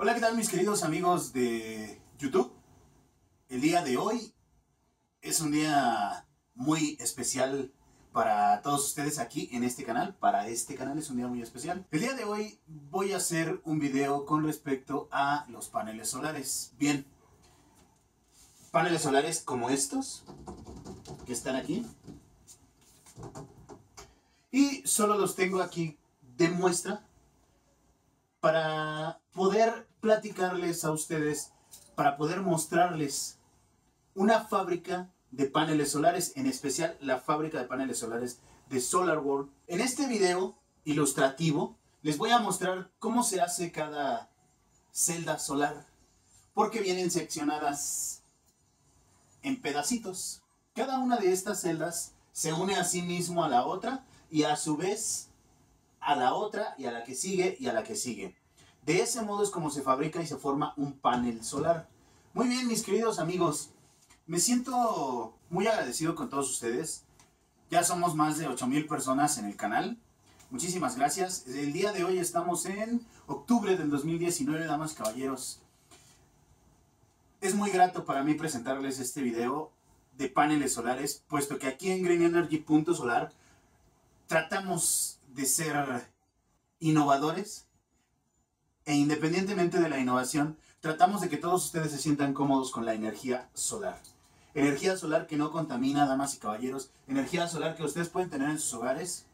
Hola, ¿qué tal mis queridos amigos de YouTube? El día de hoy es un día muy especial para todos ustedes aquí en este canal. Para este canal es un día muy especial. El día de hoy voy a hacer un video con respecto a los paneles solares. Bien, paneles solares como estos que están aquí. Y solo los tengo aquí de muestra para poder platicarles a ustedes para poder mostrarles una fábrica de paneles solares, en especial la fábrica de paneles solares de Solar World. En este video ilustrativo les voy a mostrar cómo se hace cada celda solar, porque vienen seccionadas en pedacitos. Cada una de estas celdas se une a sí mismo a la otra y a su vez a la otra y a la que sigue y a la que sigue. De ese modo es como se fabrica y se forma un panel solar. Muy bien, mis queridos amigos, me siento muy agradecido con todos ustedes. Ya somos más de 8000 personas en el canal. Muchísimas gracias. El día de hoy estamos en octubre del 2019, damas y caballeros. Es muy grato para mí presentarles este video de paneles solares, puesto que aquí en GreenEnergy.solar tratamos de ser innovadores e independientemente de la innovación, tratamos de que todos ustedes se sientan cómodos con la energía solar. Energía solar que no contamina, damas y caballeros, energía solar que ustedes pueden tener en sus hogares.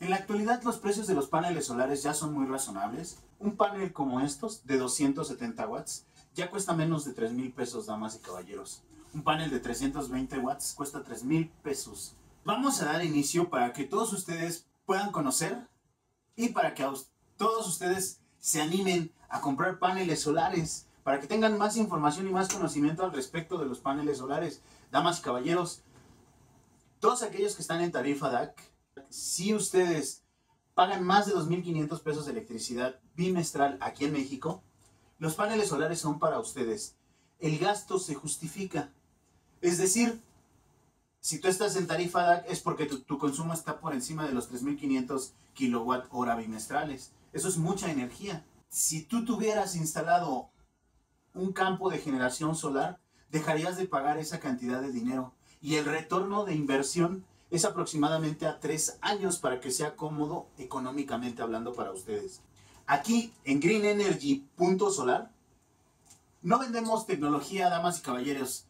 En la actualidad los precios de los paneles solares ya son muy razonables. Un panel como estos, de 270 watts, ya cuesta menos de 3 mil pesos, damas y caballeros. Un panel de 320 watts cuesta 3 mil pesos. Vamos a dar inicio para que todos ustedes puedan conocer y para que todos ustedes se animen a comprar paneles solares para que tengan más información y más conocimiento al respecto de los paneles solares. Damas y caballeros, todos aquellos que están en tarifa DAC, si ustedes pagan más de 2.500 pesos de electricidad bimestral aquí en México, los paneles solares son para ustedes. El gasto se justifica. Es decir, si tú estás en tarifa DAC es porque tu, consumo está por encima de los 3.500 kilowatt hora bimestrales. Eso es mucha energía. Si tú tuvieras instalado un campo de generación solar, dejarías de pagar esa cantidad de dinero. Y el retorno de inversión es aproximadamente a tres años para que sea cómodo económicamente hablando para ustedes. Aquí en Green Energy Solar no vendemos tecnología, damas y caballeros.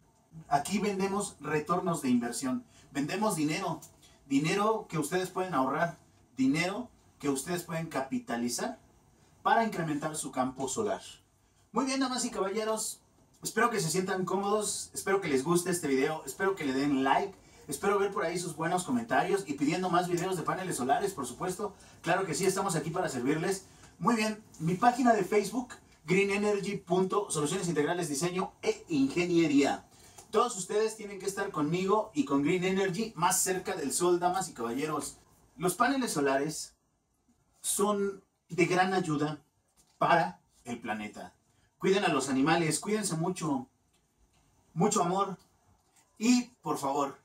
Aquí vendemos retornos de inversión. Vendemos dinero. Dinero que ustedes pueden ahorrar. Dinero que ustedes pueden capitalizar para incrementar su campo solar. Muy bien, damas y caballeros, espero que se sientan cómodos, espero que les guste este video, espero que le den like, espero ver por ahí sus buenos comentarios y pidiendo más videos de paneles solares, por supuesto. Claro que sí, estamos aquí para servirles. Muy bien, mi página de Facebook, greenenergy.soluciones integrales diseño e ingeniería. Todos ustedes tienen que estar conmigo y con Green Energy más cerca del sol, damas y caballeros. Los paneles solares son de gran ayuda para el planeta. Cuiden a los animales, cuídense mucho, mucho amor y por favor,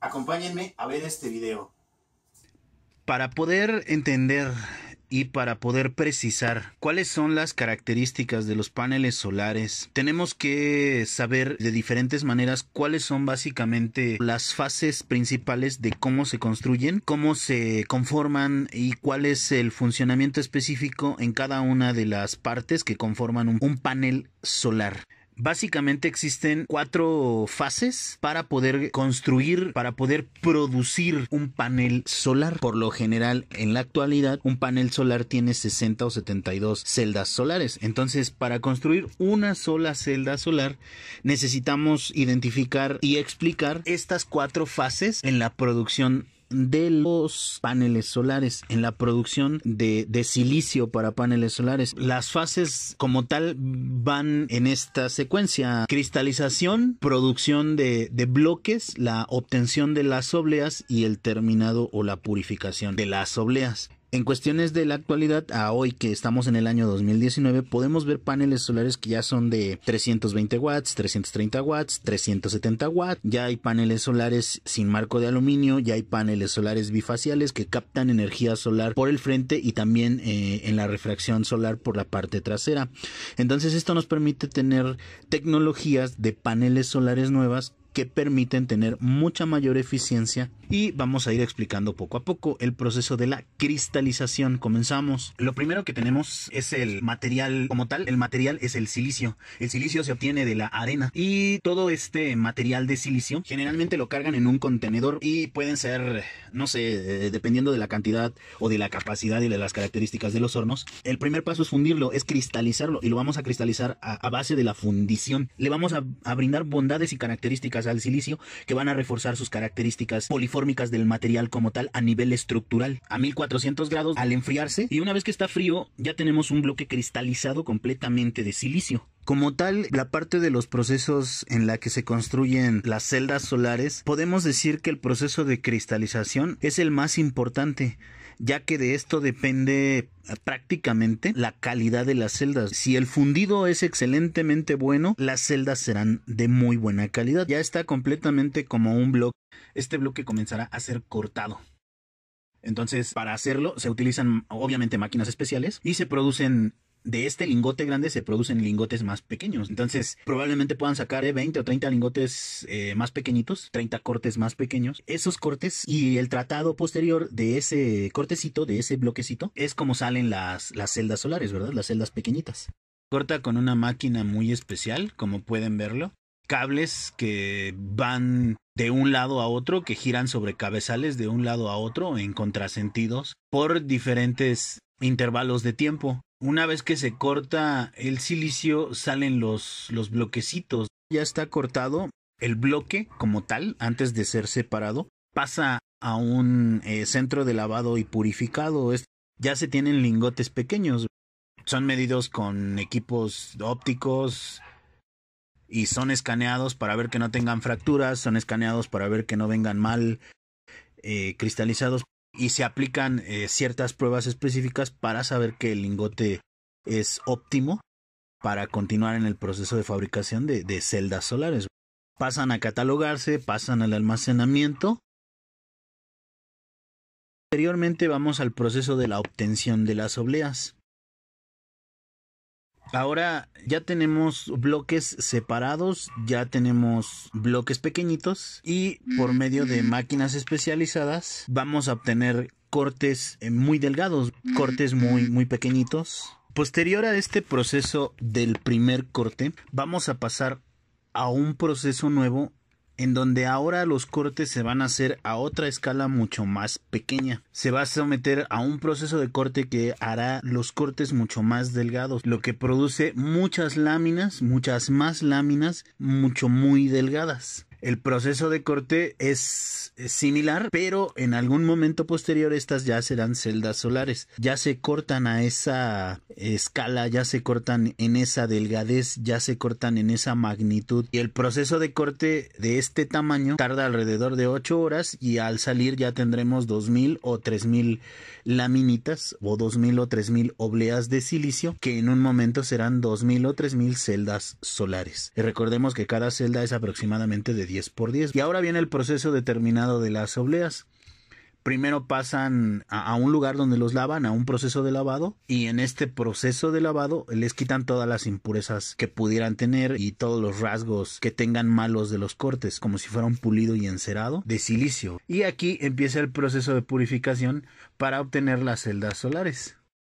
acompáñenme a ver este video. Para poder entender y para poder precisar cuáles son las características de los paneles solares, tenemos que saber de diferentes maneras cuáles son básicamente las fases principales de cómo se construyen, cómo se conforman y cuál es el funcionamiento específico en cada una de las partes que conforman un, panel solar. Básicamente existen cuatro fases para poder construir, para poder producir un panel solar. Por lo general, en la actualidad, un panel solar tiene 60 o 72 celdas solares. Entonces, para construir una sola celda solar, necesitamos identificar y explicar estas cuatro fases en la producción de los paneles solares, en la producción de, silicio para paneles solares. Las fases como tal van en esta secuencia. Cristalización, producción de, de bloques, la obtención de las obleas y el terminado o la purificación de las obleas. En cuestiones de la actualidad, a hoy que estamos en el año 2019, podemos ver paneles solares que ya son de 320 watts, 330 watts, 370 watts. Ya hay paneles solares sin marco de aluminio, ya hay paneles solares bifaciales que captan energía solar por el frente y también eh, en la refracción solar por la parte trasera. Entonces esto nos permite tener tecnologías de paneles solares nuevas que permiten tener mucha mayor eficiencia y vamos a ir explicando poco a poco el proceso de la cristalización. Comenzamos. Lo primero que tenemos es el material como tal, el material es el silicio. El silicio se obtiene de la arena y todo este material de silicio generalmente lo cargan en un contenedor y pueden ser, no sé, eh, dependiendo de la cantidad o de la capacidad y de las características de los hornos. El primer paso es fundirlo, es cristalizarlo y lo vamos a cristalizar a, base de la fundición. Le vamos a brindar bondades y características al silicio que van a reforzar sus características polifórmicas del material como tal a nivel estructural a 1400 grados al enfriarse y una vez que está frío ya tenemos un bloque cristalizado completamente de silicio. Como tal, la parte de los procesos en la que se construyen las celdas solares, podemos decir que el proceso de cristalización es el más importante, ya que de esto depende eh, prácticamente la calidad de las celdas. Si el fundido es excelentemente bueno, las celdas serán de muy buena calidad. Ya está completamente como un bloque. Este bloque comenzará a ser cortado. Entonces, para hacerlo se utilizan obviamente máquinas especiales y se producen de este lingote grande se producen lingotes más pequeños. Entonces, probablemente puedan sacar 20 eh, o 30 lingotes eh, más pequeñitos, 30 cortes más pequeños. Esos cortes y el tratado posterior de ese cortecito, de ese bloquecito, es como salen las, las celdas solares, ¿verdad? Las celdas pequeñitas. Corta con una máquina muy especial, como pueden verlo. Cables que van de un lado a otro, que giran sobre cabezales de un lado a otro en contrasentidos por diferentes intervalos de tiempo. Una vez que se corta el silicio, salen los, los bloquecitos. Ya está cortado el bloque como tal, antes de ser separado, pasa a un eh, centro de lavado y purificado. ya se tienen lingotes pequeños. Son medidos con equipos ópticos y son escaneados para ver que no tengan fracturas, son escaneados para ver que no vengan mal eh, cristalizados y se aplican eh, ciertas pruebas específicas para saber que el lingote es óptimo para continuar en el proceso de fabricación de, de celdas solares. Pasan a catalogarse, pasan al almacenamiento. Posteriormente vamos al proceso de la obtención de las obleas. Ahora ya tenemos bloques separados, ya tenemos bloques pequeñitos y por medio de máquinas especializadas vamos a obtener cortes eh, muy delgados, cortes muy muy pequeñitos. Posterior a este proceso del primer corte, vamos a pasar a un proceso nuevo en donde ahora los cortes se van a hacer a otra escala mucho más pequeña. Se va a someter a un proceso de corte que hará los cortes mucho más delgados, lo que produce muchas láminas, muchas más láminas, mucho muy delgadas. El proceso de corte es, similar, pero en algún momento posterior estas ya serán celdas solares. Ya se cortan a esa escala, ya se cortan en esa delgadez, ya se cortan en esa magnitud. Y el proceso de corte de este tamaño tarda alrededor de 8 horas y al salir ya tendremos 2000 o 3000 laminitas o 2000 o 3000 obleas de silicio que en un momento serán 2000 o 3000 celdas solares. Y recordemos que cada celda es aproximadamente de 10 por 10. Y ahora viene el proceso determinado de las obleas. Primero pasan a, un lugar donde los lavan, a un proceso de lavado, y en este proceso de lavado les quitan todas las impurezas que pudieran tener y todos los rasgos que tengan malos de los cortes, como si fuera un pulido y encerado de silicio. Y aquí empieza el proceso de purificación para obtener las celdas solares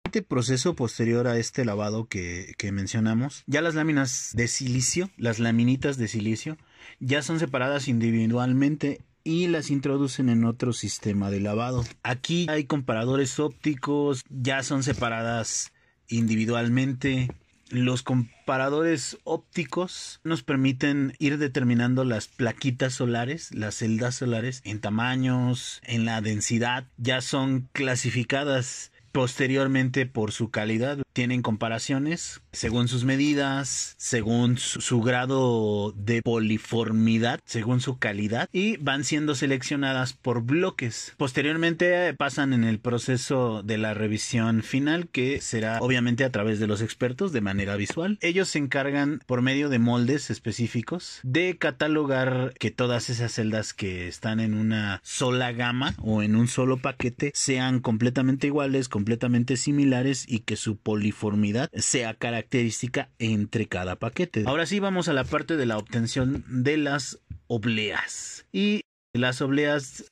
este proceso posterior a este lavado que, que, mencionamos, ya las láminas de silicio, las laminitas de silicio, ya son separadas individualmente y las introducen en otro sistema de lavado. Aquí hay comparadores ópticos, ya son separadas individualmente. Los comparadores ópticos nos permiten ir determinando las plaquitas solares, las celdas solares, en tamaños, en la densidad, ya son clasificadas Posteriormente, por su calidad, tienen comparaciones según sus medidas, según su, grado de poliformidad, según su calidad, y van siendo seleccionadas por bloques. Posteriormente eh, pasan en el proceso de la revisión final, que será obviamente a través de los expertos de manera visual. Ellos se encargan, por medio de moldes específicos, de catalogar que todas esas celdas que están en una sola gama o en un solo paquete sean completamente iguales, completamente similares y que su poliformidad sea característica entre cada paquete. Ahora sí vamos a la parte de la obtención de las obleas. Y las obleas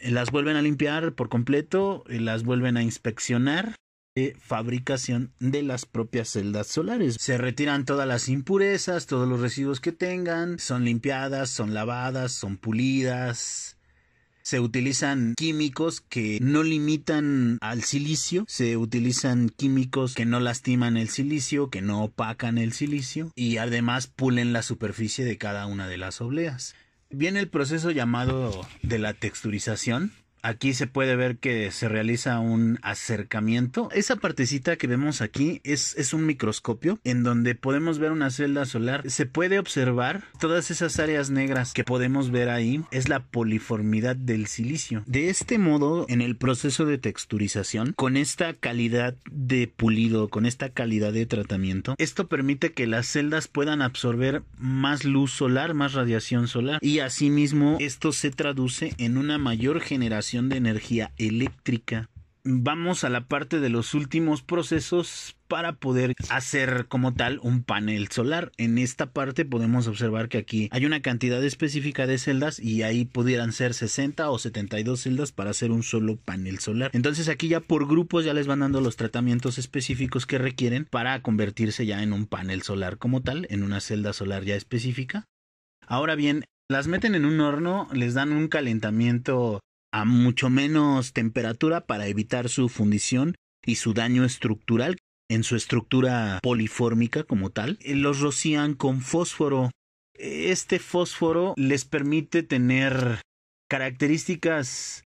eh, las vuelven a limpiar por completo, eh, las vuelven a inspeccionar de eh, fabricación de las propias celdas solares. Se retiran todas las impurezas, todos los residuos que tengan, son limpiadas, son lavadas, son pulidas, se utilizan químicos que no limitan al silicio, se utilizan químicos que no lastiman el silicio, que no opacan el silicio y además pulen la superficie de cada una de las obleas. Viene el proceso llamado de la texturización, aquí se puede ver que se realiza un acercamiento. Esa partecita que vemos aquí es, es, un microscopio en donde podemos ver una celda solar. Se puede observar todas esas áreas negras que podemos ver ahí. Es la poliformidad del silicio. De este modo, en el proceso de texturización, con esta calidad de pulido, con esta calidad de tratamiento, esto permite que las celdas puedan absorber más luz solar, más radiación solar. Y asimismo, esto se traduce en una mayor generación de energía eléctrica. Vamos a la parte de los últimos procesos para poder hacer como tal un panel solar. En esta parte podemos observar que aquí hay una cantidad específica de celdas y ahí pudieran ser 60 o 72 celdas para hacer un solo panel solar. Entonces aquí ya por grupos ya les van dando los tratamientos específicos que requieren para convertirse ya en un panel solar como tal, en una celda solar ya específica. Ahora bien, las meten en un horno, les dan un calentamiento a mucho menos temperatura para evitar su fundición y su daño estructural en su estructura polifórmica como tal. Eh, los rocían con fósforo. Este fósforo les permite tener características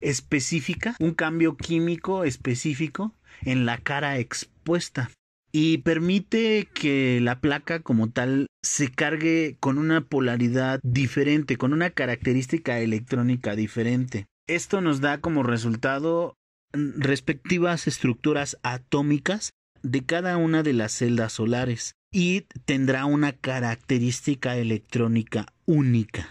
específicas, un cambio químico específico en la cara expuesta y permite que la placa como tal se cargue con una polaridad diferente, con una característica electrónica diferente. Esto nos da como resultado mm, respectivas estructuras atómicas de cada una de las celdas solares y tendrá una característica electrónica única.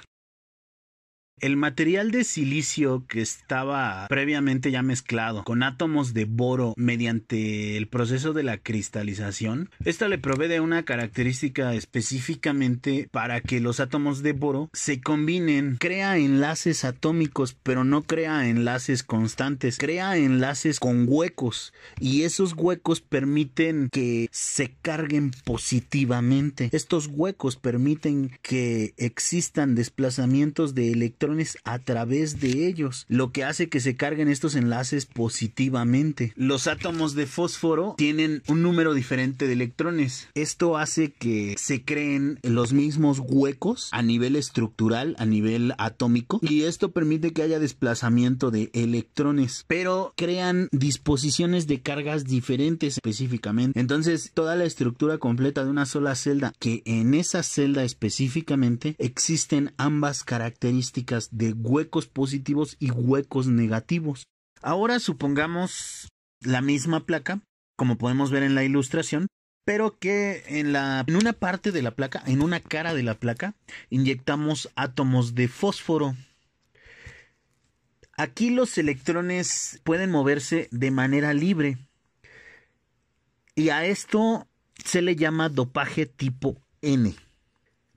El material de silicio que estaba previamente ya mezclado con átomos de boro mediante el proceso de la cristalización, Esto le provee de una característica específicamente para que los átomos de boro se combinen, crea enlaces atómicos, pero no crea enlaces constantes, crea enlaces con huecos y esos huecos permiten que se carguen positivamente. Estos huecos permiten que existan desplazamientos de electrones a través de ellos, lo que hace que se carguen estos enlaces positivamente. Los átomos de fósforo tienen un número diferente de electrones. Esto hace que se creen los mismos huecos a nivel estructural, a nivel atómico, y esto permite que haya desplazamiento de electrones, pero crean disposiciones de cargas diferentes específicamente. Entonces, toda la estructura completa de una sola celda, que en esa celda específicamente existen ambas características de huecos positivos y huecos negativos. Ahora supongamos la misma placa, como podemos ver en la ilustración, pero que en una parte de la placa, en una cara de la placa, inyectamos átomos de fósforo. Aquí los electrones pueden moverse de manera libre. Y a esto se le llama dopaje tipo N.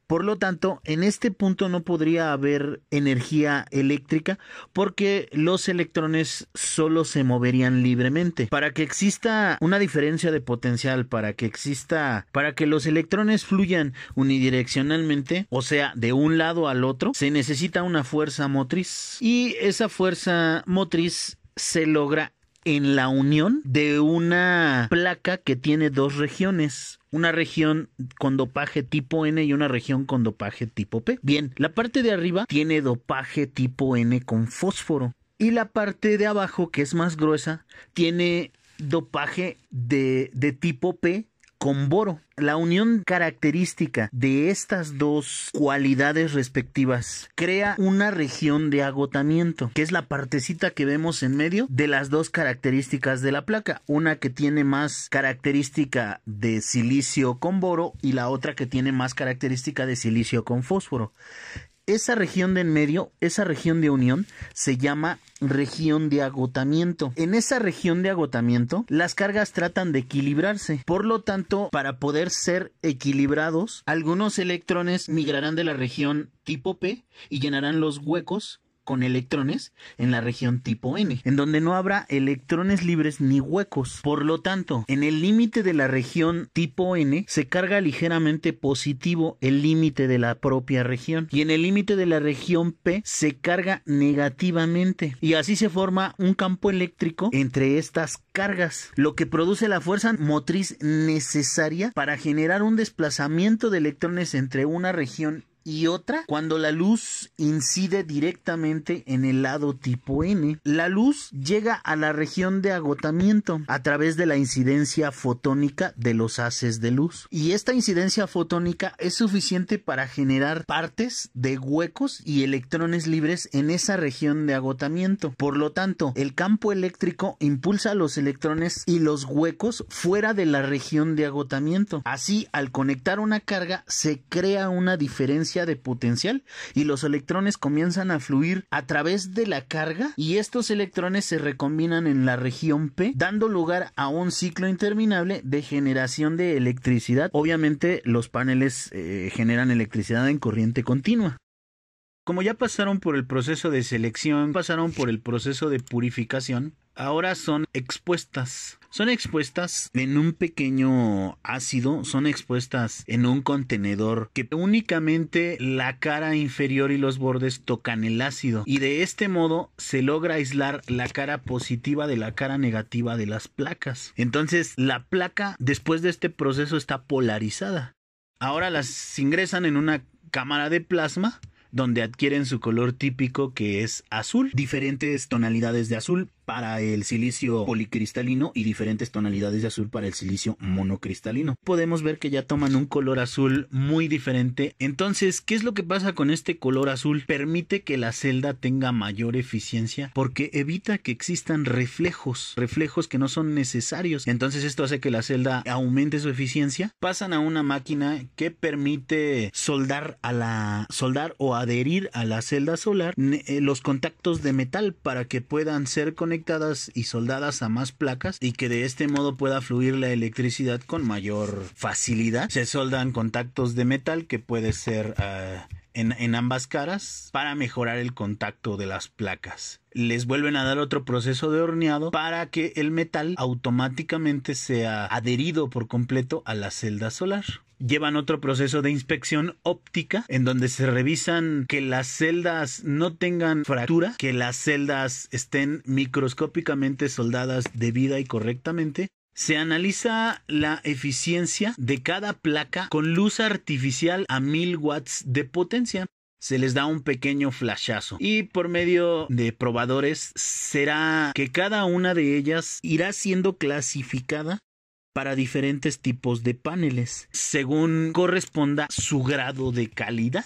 Por lo tanto, en este punto no podría haber energía eléctrica porque los electrones solo se moverían libremente. Para que exista una diferencia de potencial, para que exista, para que los electrones fluyan unidireccionalmente, o sea, de un lado al otro, se necesita una fuerza motriz. Y esa fuerza motriz se logra en la unión de una placa que tiene dos regiones, una región con dopaje tipo N y una región con dopaje tipo P. Bien, la parte de arriba tiene dopaje tipo N con fósforo y la parte de abajo, que es más gruesa, tiene dopaje de, de tipo P con boro. La unión característica de estas dos cualidades respectivas crea una región de agotamiento, que es la partecita que vemos en medio de las dos características de la placa, una que tiene más característica de silicio con boro y la otra que tiene más característica de silicio con fósforo. Esa región de en medio, esa región de unión, se llama región de agotamiento. En esa región de agotamiento, las cargas tratan de equilibrarse. Por lo tanto, para poder ser equilibrados, algunos electrones migrarán de la región tipo P y llenarán los huecos con electrones en la región tipo N, en donde no habrá electrones libres ni huecos. Por lo tanto, en el límite de la región tipo N se carga ligeramente positivo el límite de la propia región y en el límite de la región P se carga negativamente y así se forma un campo eléctrico entre estas cargas, lo que produce la fuerza motriz necesaria para generar un desplazamiento de electrones entre una región y otra cuando la luz incide directamente en el lado tipo N. La luz llega a la región de agotamiento a través de la incidencia fotónica de los haces de luz. Y esta incidencia fotónica es suficiente para generar partes de huecos y electrones libres en esa región de agotamiento. Por lo tanto, el campo eléctrico impulsa los electrones y los huecos fuera de la región de agotamiento. Así, al conectar una carga, se crea una diferencia de potencial y los electrones comienzan a fluir a través de la carga y estos electrones se recombinan en la región P, dando lugar a un ciclo interminable de generación de electricidad. Obviamente los paneles eh, generan electricidad en corriente continua. Como ya pasaron por el proceso de selección, pasaron por el proceso de purificación, ahora son expuestas. Son expuestas en un pequeño ácido, son expuestas en un contenedor que únicamente la cara inferior y los bordes tocan el ácido y de este modo se logra aislar la cara positiva de la cara negativa de las placas. Entonces la placa después de este proceso está polarizada. Ahora las ingresan en una cámara de plasma donde adquieren su color típico que es azul, diferentes tonalidades de azul, para el silicio policristalino y diferentes tonalidades de azul para el silicio monocristalino. Podemos ver que ya toman un color azul muy diferente. Entonces, ¿qué es lo que pasa con este color azul? Permite que la celda tenga mayor eficiencia porque evita que existan reflejos, reflejos que no son necesarios. Entonces esto hace que la celda aumente su eficiencia. Pasan a una máquina que permite soldar a la soldar o adherir a la celda solar eh, los contactos de metal para que puedan ser conectados conectadas y soldadas a más placas y que de este modo pueda fluir la electricidad con mayor facilidad. Se soldan contactos de metal que puede ser ah, en, ambas caras para mejorar el contacto de las placas. Les vuelven a dar otro proceso de horneado para que el metal automáticamente sea adherido por completo a la celda solar llevan otro proceso de inspección óptica en donde se revisan que las celdas no tengan fractura, que las celdas estén microscópicamente soldadas debida y correctamente se analiza la eficiencia de cada placa con luz artificial a 1000 watts de potencia. Se les da un pequeño flashazo y por medio de probadores será que cada una de ellas irá siendo clasificada para diferentes tipos de paneles, según corresponda su grado de calidad.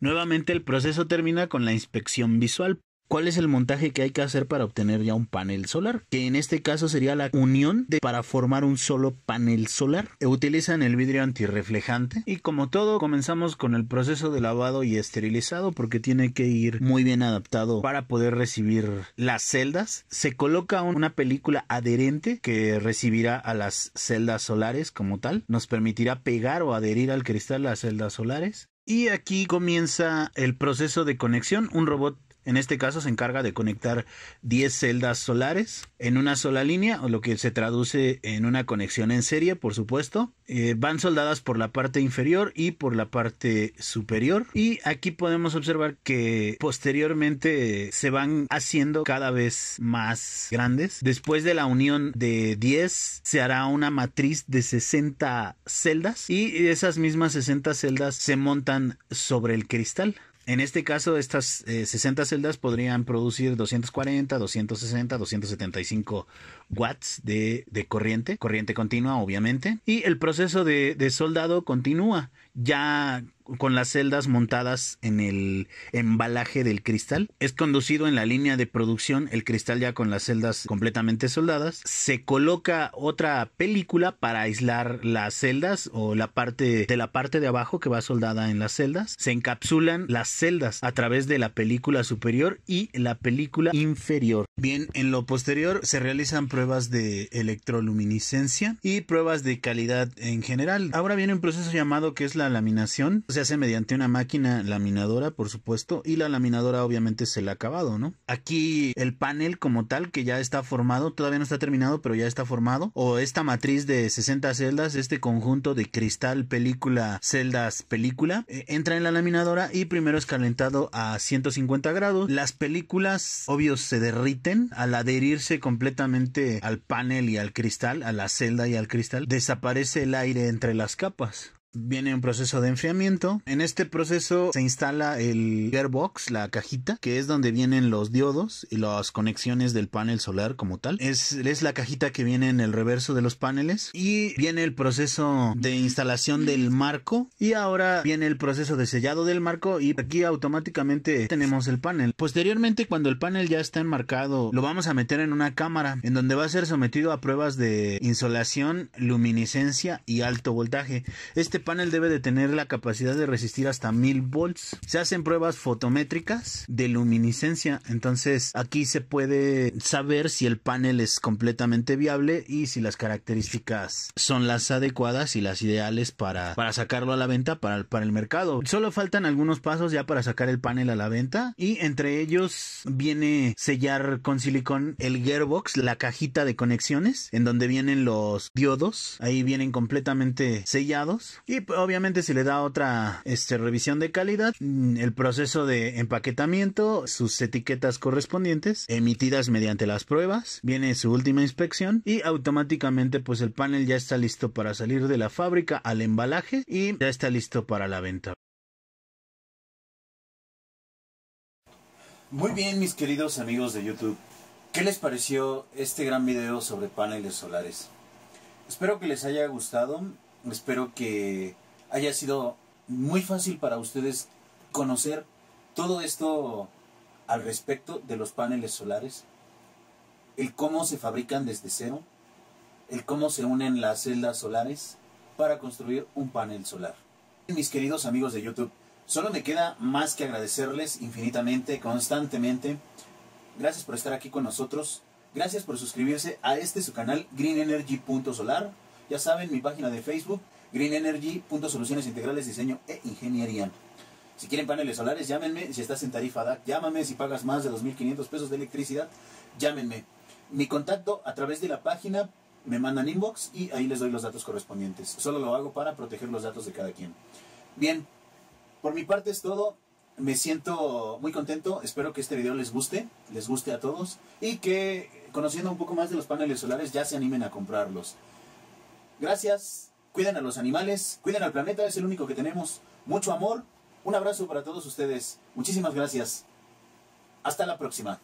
Nuevamente el proceso termina con la inspección visual, cuál es el montaje que hay que hacer para obtener ya un panel solar, que en este caso sería la unión de, para formar un solo panel solar. Eh, utilizan el vidrio antirreflejante y como todo comenzamos con el proceso de lavado y esterilizado porque tiene que ir muy bien adaptado para poder recibir las celdas. Se coloca una película adherente que recibirá a las celdas solares como tal, nos permitirá pegar o adherir al cristal las celdas solares. Y aquí comienza el proceso de conexión. Un robot en este caso se encarga de conectar 10 celdas solares en una sola línea, o lo que se traduce en una conexión en serie, por supuesto. Eh, van soldadas por la parte inferior y por la parte superior. Y aquí podemos observar que posteriormente se van haciendo cada vez más grandes. Después de la unión de 10 se hará una matriz de 60 celdas y esas mismas 60 celdas se montan sobre el cristal. En este caso, estas 60 eh, celdas podrían producir 240, 260, 275 watts de, corriente, corriente continua obviamente, y el proceso de, de soldado continúa. Ya con las celdas montadas en el embalaje del cristal. Es conducido en la línea de producción el cristal ya con las celdas completamente soldadas. Se coloca otra película para aislar las celdas o la parte de la parte de abajo que va soldada en las celdas. Se encapsulan las celdas a través de la película superior y la película inferior. Bien, en lo posterior se realizan pruebas de electroluminiscencia y pruebas de calidad en general. Ahora viene un proceso llamado que es la laminación se hace mediante una máquina laminadora, por supuesto, y la laminadora obviamente es ha acabado, ¿no? Aquí el panel como tal, que ya está formado, todavía no está terminado, pero ya está formado, o esta matriz de 60 celdas, este conjunto de cristal, película, celdas, película, eh, entra en la laminadora y primero es calentado a 150 grados. Las películas, obvio, se derriten al adherirse completamente al panel y al cristal, a la celda y al cristal, desaparece el aire entre las capas viene un proceso de enfriamiento. En este proceso se instala el gearbox, la cajita, que es donde vienen los diodos y las conexiones del panel solar como tal. Es, es la cajita que viene en el reverso de los paneles y viene el proceso de instalación del marco y ahora viene el proceso de sellado del marco y aquí automáticamente tenemos el panel. Posteriormente cuando el panel ya está enmarcado lo vamos a meter en una cámara en donde va a ser sometido a pruebas de insolación, luminiscencia y alto voltaje. Este panel debe de tener la capacidad de resistir hasta 1000 volts. Se hacen pruebas fotométricas de luminiscencia, entonces aquí se puede saber si el panel es completamente viable y si las características son las adecuadas y las ideales para, para sacarlo a la venta para el, para el mercado. Solo faltan algunos pasos ya para sacar el panel a la venta y entre ellos viene sellar con silicón el gearbox, la cajita de conexiones en donde vienen los diodos, ahí vienen completamente sellados y pues, obviamente se le da otra este, revisión de calidad, mm, el proceso de empaquetamiento, sus etiquetas correspondientes, emitidas mediante las pruebas, viene su última inspección y automáticamente pues el panel ya está listo para salir de la fábrica al embalaje y ya está listo para la venta. Muy bien mis queridos amigos de YouTube, ¿qué les pareció este gran video sobre paneles solares? Espero que les haya gustado Espero que haya sido muy fácil para ustedes conocer todo esto al respecto de los paneles solares, el cómo se fabrican desde cero, el cómo se unen las celdas solares para construir un panel solar. Mis queridos amigos de YouTube, solo me queda más que agradecerles infinitamente, constantemente. Gracias por estar aquí con nosotros. Gracias por suscribirse a este su canal greenenergy.solar ya saben, mi página de Facebook, greenenergy.soluciones integrales, diseño e ingeniería. Si quieren paneles solares, llámenme. Si estás en tarifa DAC, llámame. Si pagas más de 2.500 pesos de electricidad, llámenme. Mi contacto a través de la página, me mandan inbox y ahí les doy los datos correspondientes. Solo lo hago para proteger los datos de cada quien. Bien, por mi parte es todo. Me siento muy contento. Espero que este video les guste, les guste a todos y que conociendo un poco más de los paneles solares ya se animen a comprarlos. Gracias, cuiden a los animales, cuiden al planeta, es el único que tenemos. Mucho amor, un abrazo para todos ustedes. Muchísimas gracias. Hasta la próxima.